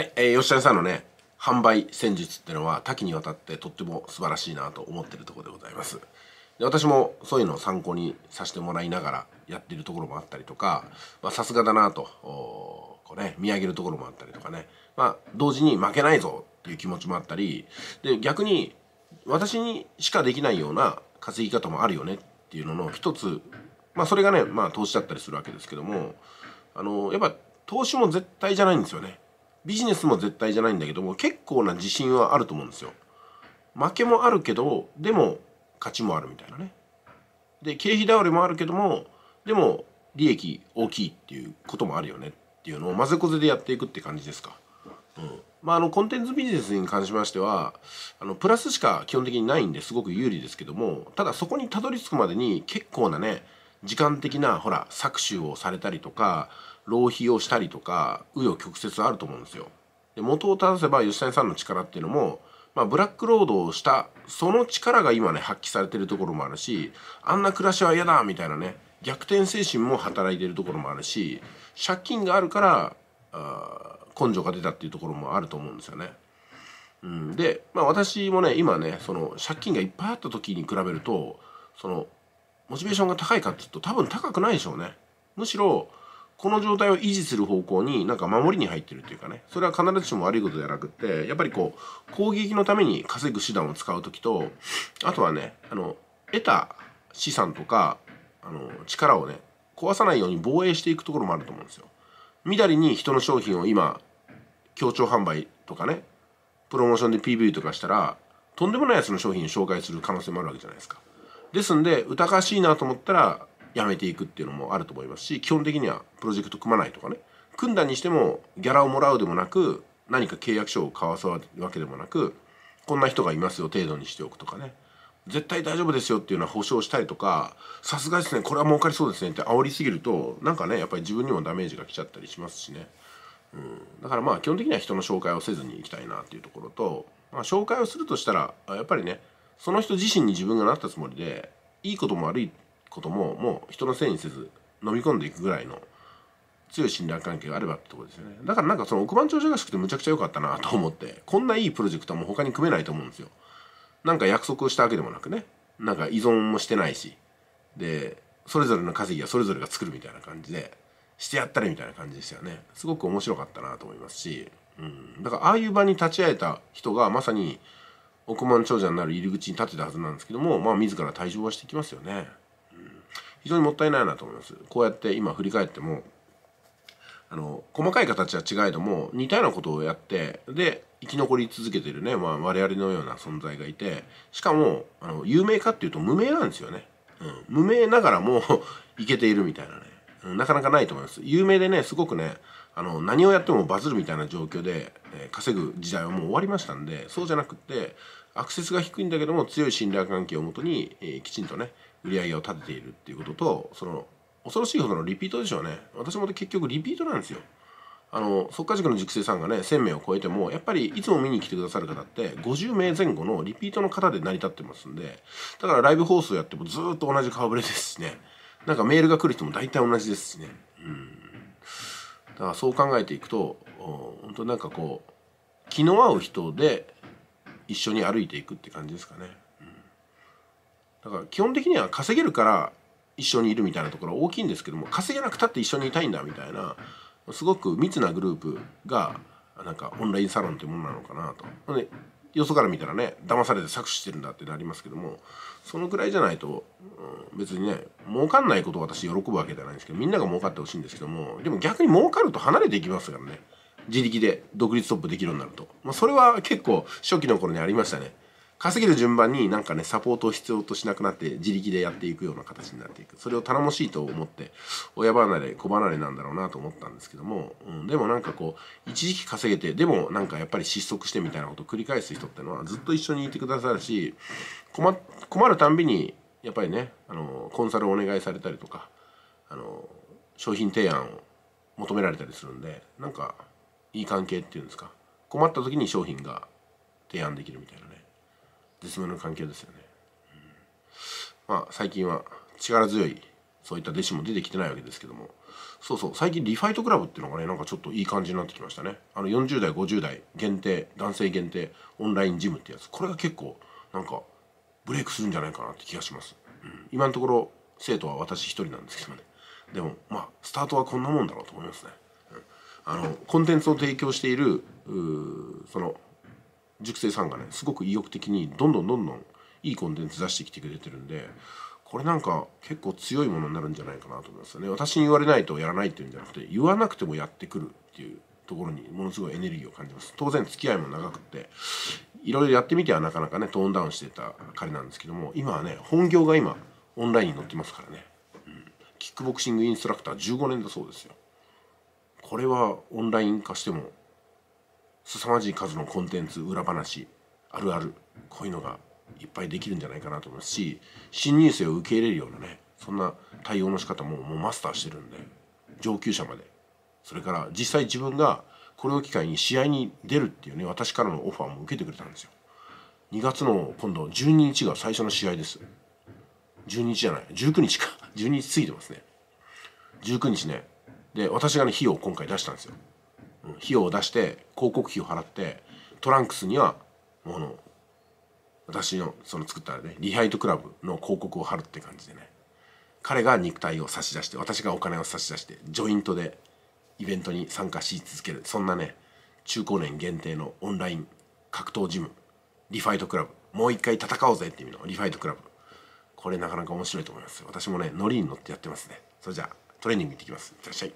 はい、えー、吉田さんのね販売戦術ってのは多岐にわたってとっても素晴らしいなと思ってるとこでございますで私もそういうのを参考にさせてもらいながらやってるところもあったりとかさすがだなとこう、ね、見上げるところもあったりとかね、まあ、同時に負けないぞっていう気持ちもあったりで逆に私にしかできないような稼ぎ方もあるよねっていうのの一つ、まあ、それがね、まあ、投資だったりするわけですけどもあのやっぱ投資も絶対じゃないんですよね。ビジネスも絶対じゃないんだけども結構な自信はあると思うんですよ負けもあるけどでも勝ちもあるみたいなねで経費倒れもあるけどもでも利益大きいっていうこともあるよねっていうのを混ぜこぜでやっていくって感じですか、うんまあ、あのコンテンツビジネスに関しましてはあのプラスしか基本的にないんですごく有利ですけどもただそこにたどり着くまでに結構なね時間的なほら搾取をされたりとか浪費をしたりとか紆余曲折あると思うんですよ。で元を正せば吉谷さんの力っていうのも、まあ、ブラックロードをしたその力が今ね発揮されてるところもあるしあんな暮らしは嫌だみたいなね逆転精神も働いてるところもあるし借金があるからあ根性が出たっていうところもあると思うんですよね。うん、で、まあ、私もね今ねその借金がいっぱいあった時に比べるとそのモチベーションが高いかっていうと多分高くないでしょうね。むしろこの状態を維持する方向になんか守りに入ってるというかねそれは必ずしも悪いことではなくってやっぱりこう攻撃のために稼ぐ手段を使う時とあとはねあの得た資産とかあの力をね壊さないように防衛していくところもあると思うんですよ。みだりに人の商品を今協調販売とかねプロモーションで PV とかしたらとんでもないやつの商品を紹介する可能性もあるわけじゃないですか。ですんで疑わしいなと思ったらやめていくっていうのもあると思いますし基本的にはプロジェクト組まないとかね組んだにしてもギャラをもらうでもなく何か契約書を交わすわけでもなくこんな人がいますよ程度にしておくとかね絶対大丈夫ですよっていうのは保証したりとかさすがですねこれは儲かりそうですねって煽りすぎるとなんかねやっぱり自分にもダメージが来ちゃったりしますしね、うん、だからまあ基本的には人の紹介をせずにいきたいなっていうところと、まあ、紹介をするとしたらやっぱりねその人自身に自分がなったつもりでいいことも悪いことももう人のせいにせず飲み込んでいくぐらいの強い信頼関係があればってとこですよねだからなんかその億万長者らしくてむちゃくちゃ良かったなと思ってこんないいプロジェクトはもう他に組めないと思うんですよなんか約束をしたわけでもなくねなんか依存もしてないしでそれぞれの稼ぎはそれぞれが作るみたいな感じでしてやったりみたいな感じでしたよねすごく面白かったなと思いますし、うん、だからああいう場に立ち会えた人がまさに億万長者になる入り口に立ってたはずなんですけどもまあ自ら退場はしてきますよね。非常にもったいないなと思います。こうやって今振り返ってもあの細かい形は違えども似たようなことをやってで生き残り続けてるね、まあ、我々のような存在がいてしかもあの有名かっていうと無名なんですよね、うん、無名ながらも いけているみたいなね、うん、なかなかないと思います有名でねすごくねあの何をやってもバズるみたいな状況で、えー、稼ぐ時代はもう終わりましたんでそうじゃなくってアクセスが低いんだけども強い信頼関係をもとに、えー、きちんとね売り上げを立てているっていうこととその恐ろしいほどのリピートでしょうね私も結局リピートなんですよあの即果塾の塾生さんがね1000名を超えてもやっぱりいつも見に来てくださる方って50名前後のリピートの方で成り立ってますんでだからライブ放送やってもずっと同じ顔ぶれですしねなんかメールが来る人も大体同じですしねうんだからそう考えていくと本当なんかこう気の合う人で一緒に歩いていくって感じですかね、うん、だから基本的には稼げるから一緒にいるみたいなところ大きいんですけども稼げなくたって一緒にいたいんだみたいなすごく密なグループがなんかオンラインサロンってものなのかなと。でよそから見たらね騙されて搾取してるんだってなりますけどもそのくらいじゃないと、うん、別にね儲かんないことを私喜ぶわけじゃないんですけどみんなが儲かってほしいんですけどもでも逆に儲かると離れていきますからね自力で独立トップできるようになると、まあ、それは結構初期の頃にありましたね稼げる順番になんかねサポートを必要としなくなって自力でやっていくような形になっていくそれを頼もしいと思って親離れ子離れなんだろうなと思ったんですけども、うん、でもなんかこう一時期稼げてでもなんかやっぱり失速してみたいなことを繰り返す人ってのはずっと一緒にいてくださるし困困るたんびにやっぱりねあのコンサルをお願いされたりとかあの商品提案を求められたりするんでなんかいい関係っていうんですか困った時に商品が提案できるみたいなね絶妙な関係ですよね、うん、まあ最近は力強いそういった弟子も出てきてないわけですけどもそうそう最近リファイトクラブっていうのがねなんかちょっといい感じになってきましたねあの40代50代限定男性限定オンラインジムってやつこれが結構なんかブレイクするんじゃないかなって気がします、うん、今のところ生徒は私一人なんですけどねでもまあスタートはこんなもんだろうと思いますねあのコンテンツを提供しているその塾生さんがねすごく意欲的にどんどんどんどんいいコンテンツ出してきてくれてるんでこれなんか結構強いものになるんじゃないかなと思いますよね私に言われないとやらないっていうんじゃなくて言わなくてもやってくるっていうところにものすごいエネルギーを感じます当然付き合いも長くっていろいろやってみてはなかなかねトーンダウンしてた彼なんですけども今はね本業が今オンラインに載ってますからね、うん、キックボクシングインストラクター15年だそうですよこれはオンライン化しても凄まじい数のコンテンツ裏話あるあるこういうのがいっぱいできるんじゃないかなと思いますし新入生を受け入れるようなねそんな対応の仕方ももうマスターしてるんで上級者までそれから実際自分がこれを機会に試合に出るっていうね私からのオファーも受けてくれたんですよ2月の今度12日が最初の試合です12日じゃない19日か12日過ぎてますね19日ねで私がね費用を今回出したんですよ、うん、費用を出して広告費を払ってトランクスにはもの私のその作ったねリハイトクラブの広告を貼るって感じでね彼が肉体を差し出して私がお金を差し出してジョイントでイベントに参加し続けるそんなね中高年限定のオンライン格闘ジムリファイトクラブもう一回戦おうぜっていうのリファイトクラブこれなかなか面白いと思います私もねノリに乗ってやってますねそれじゃあトレーニング行ってきますいってらっしゃい